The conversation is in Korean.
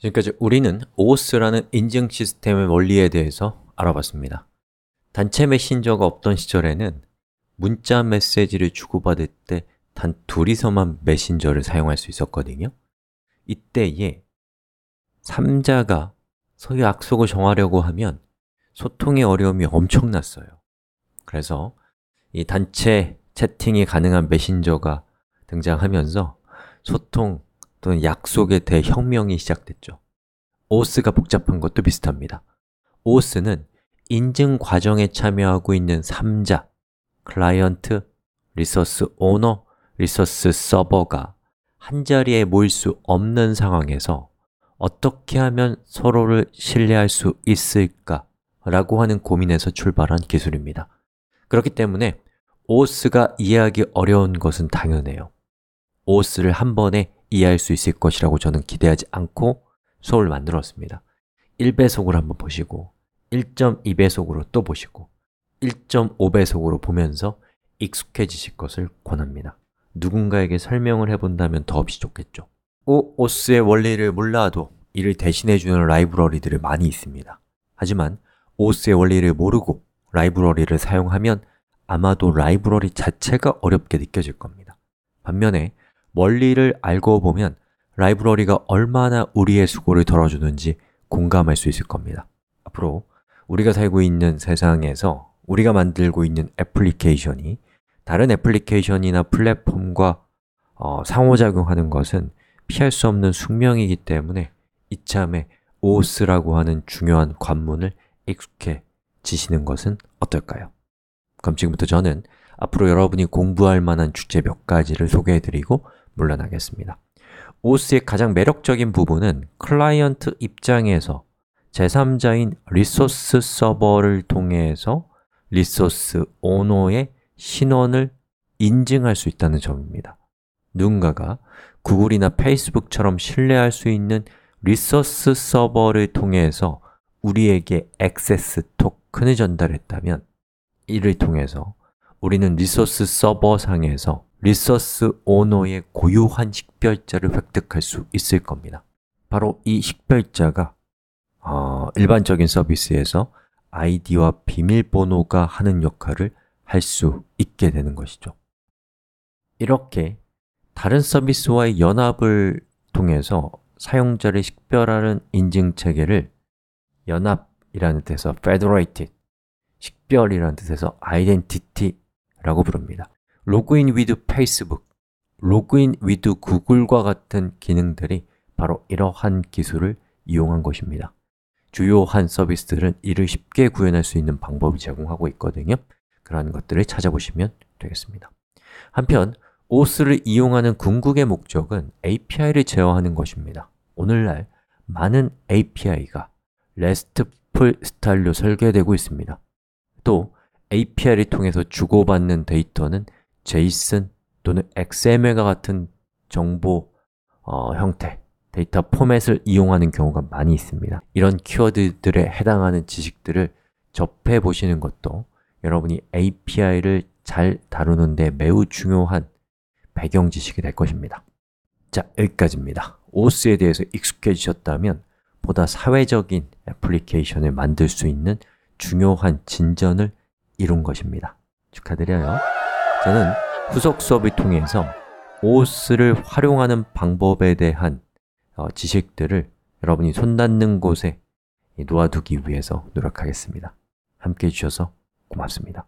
지금까지 우리는 OS라는 인증 시스템의 원리에 대해서 알아봤습니다. 단체 메신저가 없던 시절에는 문자 메시지를 주고받을 때 단 둘이서만 메신저를 사용할 수 있었거든요. 이때에 3자가 서로 약속을 정하려고 하면 소통의 어려움이 엄청났어요. 그래서 이 단체 채팅이 가능한 메신저가 등장하면서 소통 또는 약속에 대혁명이 해 시작됐죠. 오스가 복잡한 것도 비슷합니다. 오스는 인증 과정에 참여하고 있는 3자, 클라이언트, 리소스 오너, 리소스 서버가 한자리에 모일 수 없는 상황에서 어떻게 하면 서로를 신뢰할 수 있을까? 라고 하는 고민에서 출발한 기술입니다. 그렇기 때문에 오스가 이해하기 어려운 것은 당연해요. 오스를 한 번에 이해할 수 있을 것이라고 저는 기대하지 않고 수업을 만들었습니다. 1배속으로 한번 보시고 1.2배속으로 또 보시고 1.5배속으로 보면서 익숙해지실 것을 권합니다. 누군가에게 설명을 해본다면 더없이 좋겠죠. 오오스의 원리를 몰라도 이를 대신해주는 라이브러리들이 많이 있습니다. 하지만 오스의 원리를 모르고 라이브러리를 사용하면 아마도 라이브러리 자체가 어렵게 느껴질 겁니다. 반면에 원리를 알고 보면 라이브러리가 얼마나 우리의 수고를 덜어주는지 공감할 수 있을 겁니다. 앞으로 우리가 살고 있는 세상에서 우리가 만들고 있는 애플리케이션이 다른 애플리케이션이나 플랫폼과 어, 상호작용하는 것은 피할 수 없는 숙명이기 때문에 이참에 OS라고 하는 중요한 관문을 익숙해지시는 것은 어떨까요? 그럼 지금부터 저는 앞으로 여러분이 공부할 만한 주제 몇 가지를 소개해드리고 물러나겠습니다. 오스의 가장 매력적인 부분은 클라이언트 입장에서 제3자인 리소스 서버를 통해서 리소스 오너의 신원을 인증할 수 있다는 점입니다. 누군가가 구글이나 페이스북처럼 신뢰할 수 있는 리소스 서버를 통해서 우리에게 액세스 토큰을 전달했다면 이를 통해서 우리는 리소스 서버 상에서 리서스 오너의 고유한 식별자를 획득할 수 있을 겁니다. 바로 이 식별자가 어, 일반적인 서비스에서 아이디와 비밀번호가 하는 역할을 할 수 있게 되는 것이죠. 이렇게 다른 서비스와의 연합을 통해서 사용자를 식별하는 인증 체계를 연합이라는 뜻에서 federated, 식별이라는 뜻에서 identity라고 부릅니다. 로그인 위드 페이스북, 로그인 위드 구글과 같은 기능들이 바로 이러한 기술을 이용한 것입니다 주요한 서비스들은 이를 쉽게 구현할 수 있는 방법을 제공하고 있거든요 그러한 것들을 찾아보시면 되겠습니다 한편, OS를 이용하는 궁극의 목적은 API를 제어하는 것입니다 오늘날 많은 API가 RESTful 스타일로 설계되고 있습니다 또 API를 통해서 주고받는 데이터는 JSON 또는 XML과 같은 정보 어, 형태, 데이터 포맷을 이용하는 경우가 많이 있습니다. 이런 키워드들에 해당하는 지식들을 접해 보시는 것도 여러분이 API를 잘 다루는데 매우 중요한 배경 지식이 될 것입니다. 자, 여기까지입니다. OS에 대해서 익숙해지셨다면 보다 사회적인 애플리케이션을 만들 수 있는 중요한 진전을 이룬 것입니다. 축하드려요. 저는 후속 수업을 통해서 OS를 활용하는 방법에 대한 어, 지식들을 여러분이 손 닿는 곳에 놓아두기 위해서 노력하겠습니다. 함께 해주셔서 고맙습니다.